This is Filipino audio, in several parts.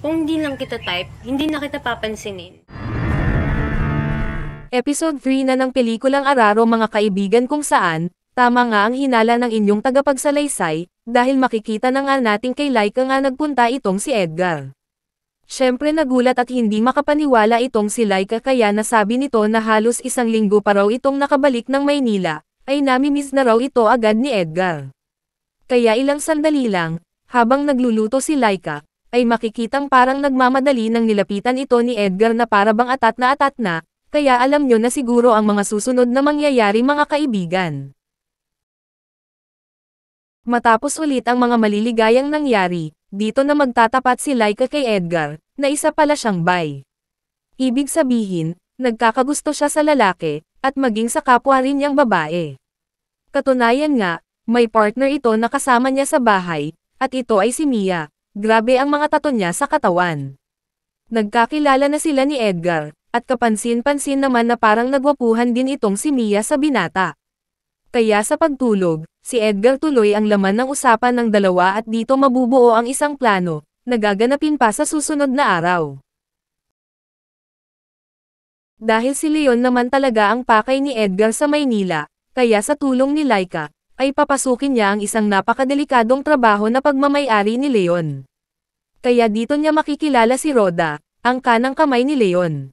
Kung hindi lang kita type, hindi na kita papansinin. Episode 3 na ng pelikulang Araro mga kaibigan kung saan, tama nga ang hinala ng inyong tagapagsalaysay, dahil makikita na nga natin kay Laika nga nagpunta itong si Edgar. Siyempre nagulat at hindi makapaniwala itong si Laika kaya nasabi nito na halos isang linggo pa raw itong nakabalik ng Maynila, ay namimiss na raw ito agad ni Edgar. Kaya ilang sandali lang, habang nagluluto si Laika, ay makikitang parang nagmamadali nang nilapitan ito ni Edgar na para bang atat na atat na, kaya alam nyo na siguro ang mga susunod na mangyayari mga kaibigan. Matapos ulit ang mga maliligayang nangyari, dito na magtatapat si Laika kay Edgar, na isa pala siyang bay. Ibig sabihin, nagkakagusto siya sa lalaki, at maging sa kapwa rin niyang babae. Katunayan nga, may partner ito na kasama niya sa bahay, at ito ay si Mia, Grabe ang mga tato niya sa katawan. Nagkakilala na sila ni Edgar, at kapansin-pansin naman na parang nagwapuhan din itong si Mia sa binata. Kaya sa pagtulog, si Edgar tuloy ang laman ng usapan ng dalawa at dito mabubuo ang isang plano, na gaganapin pa sa susunod na araw. Dahil si Leon naman talaga ang pakay ni Edgar sa Maynila, kaya sa tulong ni Laika, ay papasukin niya ang isang napakadelikadong trabaho na pagmamayari ni Leon. Kaya dito niya makikilala si Roda, ang kanang kamay ni Leon.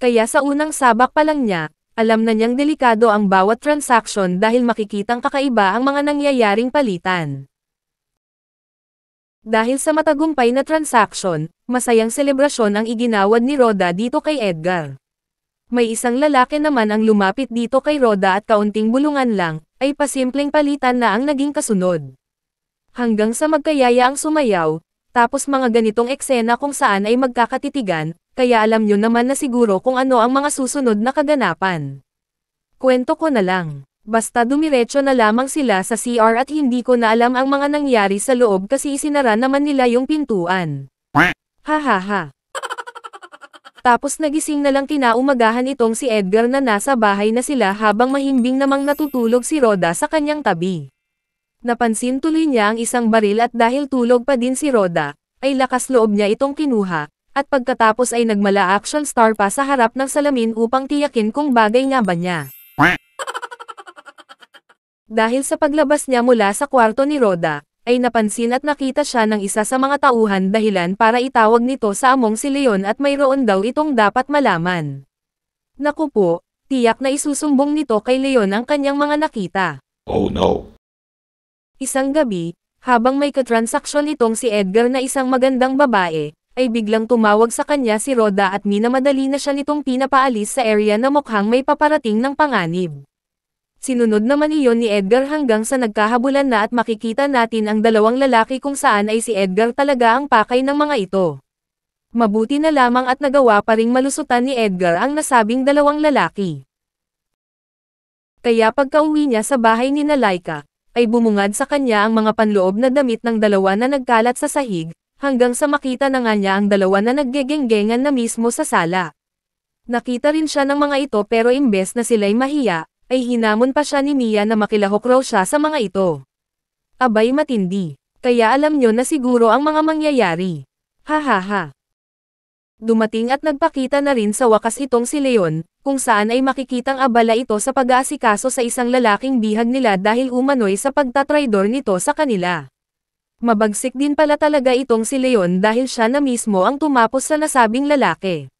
Kaya sa unang sabak pa lang niya, alam na niyang delikado ang bawat transaksyon dahil makikitang kakaiba ang mga nangyayaring palitan. Dahil sa matagumpay na transaksyon, masayang selebrasyon ang iginawad ni Roda dito kay Edgar. May isang lalaki naman ang lumapit dito kay Roda at kaunting bulungan lang, ay pasimpleng palitan na ang naging kasunod. Hanggang sa magkayaya ang sumayaw, tapos mga ganitong eksena kung saan ay magkakatitigan, kaya alam nyo naman na siguro kung ano ang mga susunod na kaganapan. Kwento ko na lang. Basta dumiretso na lamang sila sa CR at hindi ko na alam ang mga nangyari sa loob kasi isinara naman nila yung pintuan. Hahaha. Tapos nagising na lang kinaumagahan itong si Edgar na nasa bahay na sila habang mahimbing namang natutulog si Roda sa kanyang tabi. Napansin tuloy niya ang isang baril at dahil tulog pa din si Roda, ay lakas loob niya itong kinuha, at pagkatapos ay nagmala action star pa sa harap ng salamin upang tiyakin kung bagay nga ba niya. Dahil sa paglabas niya mula sa kwarto ni Roda, ay napansin at nakita siya ng isa sa mga tauhan dahilan para itawag nito sa among si Leon at mayroon daw itong dapat malaman. Naku po, tiyak na isusumbong nito kay Leon ang kanyang mga nakita. Oh no! Isang gabi, habang may katransaksyon itong si Edgar na isang magandang babae, ay biglang tumawag sa kanya si Roda at minamadali na siya nitong pinapaalis sa area na mukhang may paparating ng panganib. Sinunod naman iyon ni Edgar hanggang sa nagkahabulan na at makikita natin ang dalawang lalaki kung saan ay si Edgar talaga ang pakay ng mga ito. Mabuti na lamang at nagawa pa ring malusutan ni Edgar ang nasabing dalawang lalaki. Kaya pagka-uwi niya sa bahay ni Nalaika, ay bumungad sa kanya ang mga panloob na damit ng dalawa na nagkalat sa sahig, hanggang sa makita na nga niya ang dalawa na naggegenggengan na mismo sa sala. Nakita rin siya ng mga ito pero imbes na sila'y mahiya, ay hinamon pa siya ni Mia na makilahok raw siya sa mga ito. Abay matindi, kaya alam niyo na siguro ang mga mangyayari. Ha ha ha dumating at nagpakita na rin sa wakas itong si Leon, kung saan ay makikitang abala ito sa pag-aasikaso sa isang lalaking bihag nila dahil umano'y sa pagtatraidor nito sa kanila. Mabagsik din pala talaga itong si Leon dahil siya na mismo ang tumapos sa nasabing lalaki.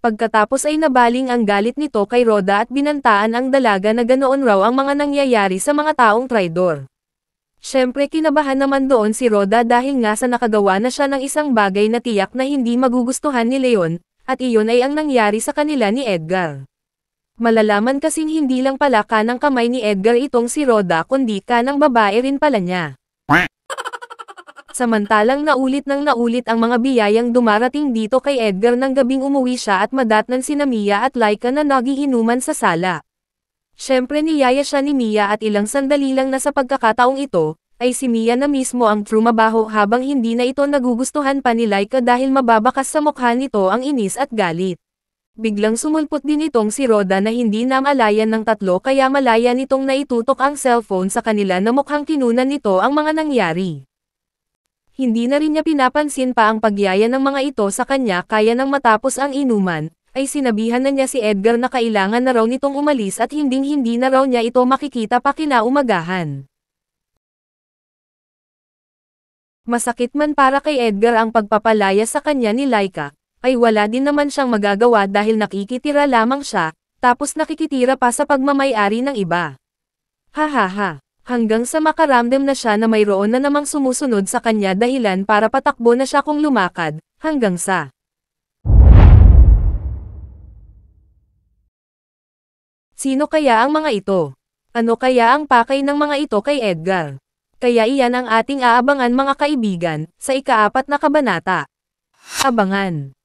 Pagkatapos ay nabaling ang galit nito kay Roda at binantaan ang dalaga na ganoon raw ang mga nangyayari sa mga taong traidor. Siyempre kinabahan naman doon si Roda dahil nga sa nakagawa na siya ng isang bagay na tiyak na hindi magugustuhan ni Leon, at iyon ay ang nangyari sa kanila ni Edgar. Malalaman kasing hindi lang pala ka ng kamay ni Edgar itong si Roda kundi ka ng babae rin pala niya. Samantalang naulit ng naulit ang mga biyayang dumarating dito kay Edgar nang gabing umuwi siya at madatnan si Namia at Laika na nagiinuman sa sala. Siyempre niyaya siya ni Mia at ilang sandali lang na sa pagkakataong ito, ay si Mia na mismo ang trumabaho habang hindi na ito nagugustuhan pa ni Laika dahil mababakas sa mukha nito ang inis at galit. Biglang sumulpot din itong si Roda na hindi namalayan ng tatlo kaya malaya nitong naitutok ang cellphone sa kanila na mukhang kinunan nito ang mga nangyari. Hindi na rin niya pinapansin pa ang pagyaya ng mga ito sa kanya kaya nang matapos ang inuman, ay sinabihan na niya si Edgar na kailangan na raw nitong umalis at hinding-hindi na raw niya ito makikita pa kinaumagahan. Masakit man para kay Edgar ang pagpapalaya sa kanya ni Laika, ay wala din naman siyang magagawa dahil nakikitira lamang siya, tapos nakikitira pa sa pagmamayari ng iba. Hahaha, ha, ha. hanggang sa makaramdam na siya na mayroon na namang sumusunod sa kanya dahilan para patakbo na siya kung lumakad, hanggang sa Sino kaya ang mga ito? Ano kaya ang pakay ng mga ito kay Edgar? Kaya iyan ang ating aabangan mga kaibigan, sa ikaapat na kabanata. Abangan!